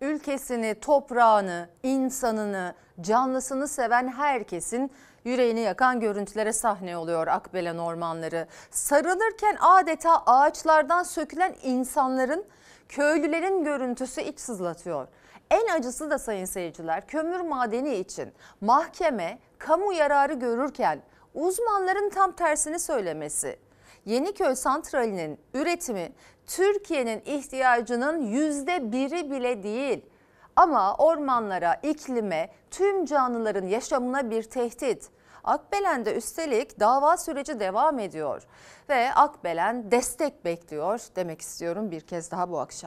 ülkesini, toprağını, insanını, canlısını seven herkesin yüreğini yakan görüntülere sahne oluyor Akbelen ormanları. Sarılırken adeta ağaçlardan sökülen insanların, köylülerin görüntüsü iç sızlatıyor. En acısı da sayın seyirciler kömür madeni için mahkeme kamu yararı görürken uzmanların tam tersini söylemesi. Yeniköy santralinin üretimi Türkiye'nin ihtiyacının yüzde biri bile değil. Ama ormanlara, iklime, tüm canlıların yaşamına bir tehdit. Akbelen'de üstelik dava süreci devam ediyor ve Akbelen destek bekliyor demek istiyorum bir kez daha bu akşam.